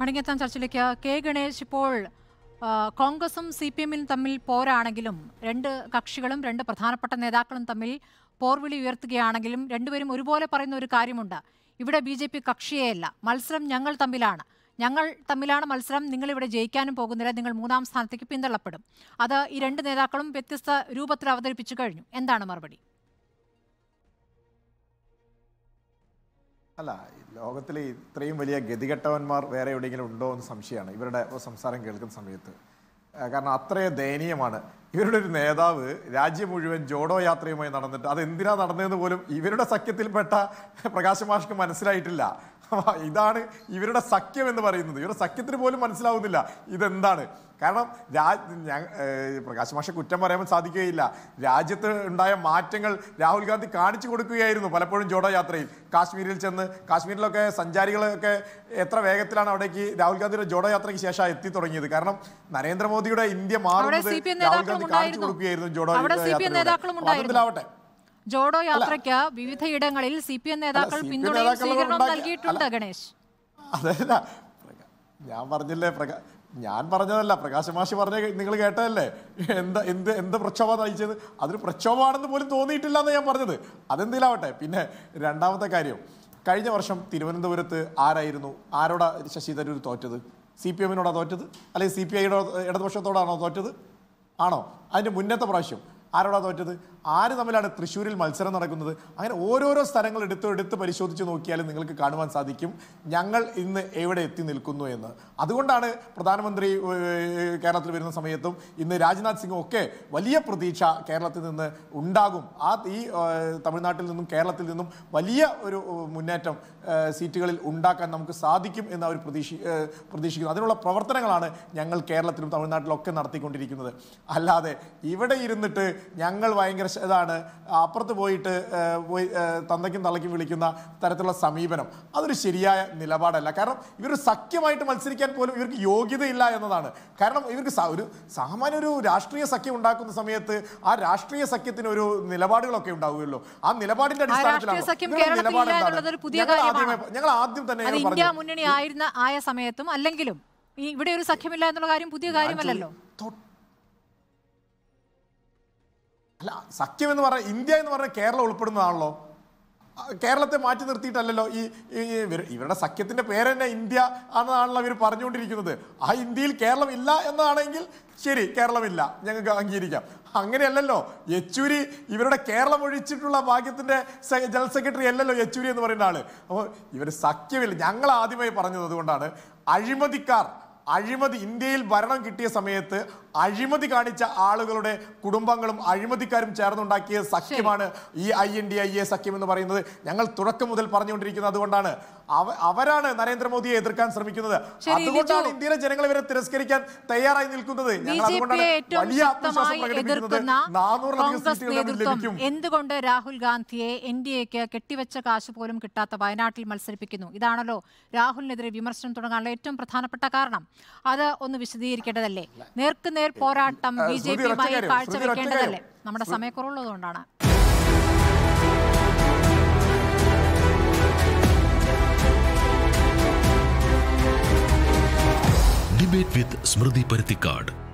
മടങ്ങിയെത്താൻ ചർച്ചയിലേക്ക് കെ ഗണേഷ് ഇപ്പോൾ കോൺഗ്രസും സി പി എമ്മിനും തമ്മിൽ പോരാണെങ്കിലും രണ്ട് കക്ഷികളും രണ്ട് പ്രധാനപ്പെട്ട നേതാക്കളും തമ്മിൽ പോർവിളി ഉയർത്തുകയാണെങ്കിലും രണ്ടുപേരും ഒരുപോലെ പറയുന്ന ഒരു കാര്യമുണ്ട് ഇവിടെ ബി ജെ പി കക്ഷിയെയല്ല മത്സരം ഞങ്ങൾ തമ്മിലാണ് ഞങ്ങൾ തമ്മിലാണ് മത്സരം നിങ്ങൾ ഇവിടെ ജയിക്കാനും പോകുന്നില്ല നിങ്ങൾ മൂന്നാം സ്ഥാനത്തേക്ക് പിന്തള്ളപ്പെടും അത് ഈ രണ്ട് നേതാക്കളും വ്യത്യസ്ത രൂപത്തിൽ അവതരിപ്പിച്ചു കഴിഞ്ഞു എന്താണ് മറുപടി അല്ല ലോകത്തിലെ ഇത്രയും വലിയ ഗതികെട്ടവന്മാർ വേറെ എവിടെയെങ്കിലും ഉണ്ടോ എന്ന് സംശയമാണ് ഇവരുടെ സംസാരം കേൾക്കുന്ന സമയത്ത് കാരണം അത്രയും ദയനീയമാണ് ഇവരുടെ ഒരു നേതാവ് രാജ്യം മുഴുവൻ ജോഡോ യാത്രയുമായി നടന്നിട്ട് അത് എന്തിനാ നടന്നതെന്ന് പോലും ഇവരുടെ സഖ്യത്തിൽപ്പെട്ട പ്രകാശ് മാഷ്ക്ക് മനസ്സിലായിട്ടില്ല ഇതാണ് ഇവരുടെ സഖ്യം എന്ന് പറയുന്നത് ഇവരുടെ സഖ്യത്തിന് പോലും മനസ്സിലാവുന്നില്ല ഇതെന്താണ് കാരണം രാ പ്രകാശ് മാഷെ കുറ്റം പറയാൻ സാധിക്കുകയില്ല രാജ്യത്ത് ഉണ്ടായ മാറ്റങ്ങൾ രാഹുൽ ഗാന്ധി കാണിച്ചു കൊടുക്കുകയായിരുന്നു പലപ്പോഴും ജോഡോ യാത്രയിൽ കാശ്മീരിൽ ചെന്ന് കാശ്മീരിലൊക്കെ സഞ്ചാരികളൊക്കെ എത്ര വേഗത്തിലാണ് അവിടേക്ക് രാഹുൽ ഗാന്ധിയുടെ ജോഡോ യാത്രയ്ക്ക് ശേഷം എത്തി തുടങ്ങിയത് കാരണം നരേന്ദ്രമോദിയുടെ ഇന്ത്യ മാറുന്നത് രാഹുൽ ഗാന്ധി കാണിച്ചു കൊടുക്കുകയായിരുന്നു ജോഡോ യാത്ര അതിലാവട്ടെ ജോഡോ യാത്രയ്ക്ക് വിവിധയിടങ്ങളിൽ സി പി എം നേതാക്കൾ പിന്തുണയും സ്വീകരണം നൽകിയിട്ടുണ്ട് ഗണേഷ് ഞാൻ പറഞ്ഞില്ലേ ഞാൻ പറഞ്ഞതല്ല പ്രകാശ് മാഷി പറഞ്ഞ നിങ്ങൾ കേട്ടതല്ലേ എന്താ എന്ത് എന്ത് പ്രക്ഷോഭം നയിച്ചത് അതൊരു പ്രക്ഷോഭമാണെന്ന് പോലും തോന്നിയിട്ടില്ല എന്ന് ഞാൻ പറഞ്ഞത് അതെന്തിലാവട്ടെ പിന്നെ രണ്ടാമത്തെ കാര്യം കഴിഞ്ഞ വർഷം തിരുവനന്തപുരത്ത് ആരായിരുന്നു ആരോടാ ശശി തരൂർ തോറ്റത് സി പി എമ്മിനോടാ തോറ്റത് അല്ലെങ്കിൽ സി പി ഐയുടെ ഇടതുപക്ഷത്തോടാണോ തോറ്റത് ആണോ അതിൻ്റെ മുന്നത്തെ പ്രാവശ്യം ആരോടാ തോറ്റത് ആര് തമ്മിലാണ് തൃശ്ശൂരിൽ മത്സരം നടക്കുന്നത് അങ്ങനെ ഓരോരോ സ്ഥലങ്ങൾ എടുത്ത് എടുത്ത് പരിശോധിച്ച് നോക്കിയാൽ നിങ്ങൾക്ക് കാണുവാൻ സാധിക്കും ഞങ്ങൾ ഇന്ന് എവിടെ എത്തി നിൽക്കുന്നു എന്ന് അതുകൊണ്ടാണ് പ്രധാനമന്ത്രി കേരളത്തിൽ വരുന്ന സമയത്തും ഇന്ന് രാജ്നാഥ് സിംഗും ഒക്കെ വലിയ പ്രതീക്ഷ കേരളത്തിൽ നിന്ന് ഉണ്ടാകും ആ ഈ തമിഴ്നാട്ടിൽ നിന്നും കേരളത്തിൽ നിന്നും വലിയ ഒരു മുന്നേറ്റം സീറ്റുകളിൽ ഉണ്ടാക്കാൻ നമുക്ക് സാധിക്കും എന്ന് അവർ പ്രതീക്ഷി പ്രതീക്ഷിക്കുന്നു അതിനുള്ള പ്രവർത്തനങ്ങളാണ് ഞങ്ങൾ കേരളത്തിലും തമിഴ്നാട്ടിലും ഒക്കെ നടത്തിക്കൊണ്ടിരിക്കുന്നത് അല്ലാതെ ഇവിടെ ഇരുന്നിട്ട് ഞങ്ങൾ ഭയങ്കര ഇതാണ് അപ്പുറത്ത് പോയിട്ട് പോയി തന്തയ്ക്കും തള്ളയ്ക്കും വിളിക്കുന്ന തരത്തിലുള്ള സമീപനം അതൊരു ശരിയായ നിലപാടല്ല കാരണം ഇവർ സഖ്യമായിട്ട് മത്സരിക്കാൻ പോലും ഇവർക്ക് യോഗ്യതയില്ല എന്നതാണ് കാരണം ഇവർക്ക് ഒരു സാമാന്യ ഒരു രാഷ്ട്രീയ സഖ്യം ഉണ്ടാക്കുന്ന സമയത്ത് ആ രാഷ്ട്രീയ സഖ്യത്തിന് ഒരു നിലപാടുകളൊക്കെ ഉണ്ടാവുമല്ലോ ആ നിലപാടിന്റെ അടിസ്ഥാനത്തിലാണ് ഞങ്ങൾ ആദ്യം തന്നെ മുന്നണി ആയിരുന്ന ആയ സമയത്തും അല്ലെങ്കിലും ഇവിടെ ഒരു സഖ്യമില്ല എന്നുള്ള കാര്യം പുതിയ കാര്യമല്ലല്ലോ അല്ല സഖ്യം എന്ന് പറഞ്ഞാൽ ഇന്ത്യ എന്ന് പറഞ്ഞാൽ കേരളം ഉൾപ്പെടുന്നതാണല്ലോ കേരളത്തെ മാറ്റി നിർത്തിയിട്ടല്ലല്ലോ ഈ ഇവരുടെ സഖ്യത്തിന്റെ പേര് തന്നെ ഇന്ത്യ എന്നതാണല്ലോ ഇവർ പറഞ്ഞുകൊണ്ടിരിക്കുന്നത് ആ ഇന്ത്യയിൽ കേരളം ഇല്ല എന്നാണെങ്കിൽ ശരി കേരളമില്ല ഞങ്ങൾക്ക് അംഗീകരിക്കാം അങ്ങനെയല്ലല്ലോ യെച്ചൂരി ഇവരുടെ കേരളം ഒഴിച്ചിട്ടുള്ള ഭാഗ്യത്തിന്റെ ജനറൽ സെക്രട്ടറി അല്ലല്ലോ യെച്ചൂരി എന്ന് പറയുന്ന ആള് അപ്പോൾ ഇവർ സഖ്യമില്ല ഞങ്ങൾ ആദ്യമായി പറഞ്ഞത് അതുകൊണ്ടാണ് അഴിമതിക്കാർ അഴിമതി ഇന്ത്യയിൽ ഭരണം കിട്ടിയ സമയത്ത് അഴിമതി കാണിച്ച ആളുകളുടെ കുടുംബങ്ങളും അഴിമതിക്കാരും ചേർന്നുണ്ടാക്കിയ സഖ്യമാണ് ഈ I N D I A സഖ്യം എന്ന് പറയുന്നത് ഞങ്ങൾ തുടക്കം മുതൽ പറഞ്ഞുകൊണ്ടിരിക്കുന്നത് അതുകൊണ്ടാണ് അവരാണ് നരേന്ദ്രമോദിയെ എതിർക്കാൻ ശ്രമിക്കുന്നത് അതുകൊണ്ടാണ് ഇന്ത്യയിലെ ജനങ്ങൾ ഇവരെ തിരസ്കരിക്കാൻ തയ്യാറായി നിൽക്കുന്നത് ഞങ്ങൾ അതുകൊണ്ടാണ് വലിയ എന്തുകൊണ്ട് രാഹുൽ ഗാന്ധിയെ എൻ ഡി എക്ക് കെട്ടിവെച്ച കാശ് പോലും കിട്ടാത്ത വയനാട്ടിൽ മത്സരിപ്പിക്കുന്നു ഇതാണല്ലോ രാഹുലിനെതിരെ വിമർശനം തുടങ്ങാനുള്ള ഏറ്റവും പ്രധാനപ്പെട്ട കാരണം അത് ഒന്ന് വിശദീകരിക്കേണ്ടതല്ലേ നേർക്ക് പോരാട്ടം ബി ജെ പിയുമായി കാഴ്ചവെക്കേണ്ടതല്ലേ നമ്മുടെ സമയക്കുറവുള്ളതുകൊണ്ടാണ് ഡിബേറ്റ് വിത്ത് സ്മൃതി പരുത്തിക്കാട്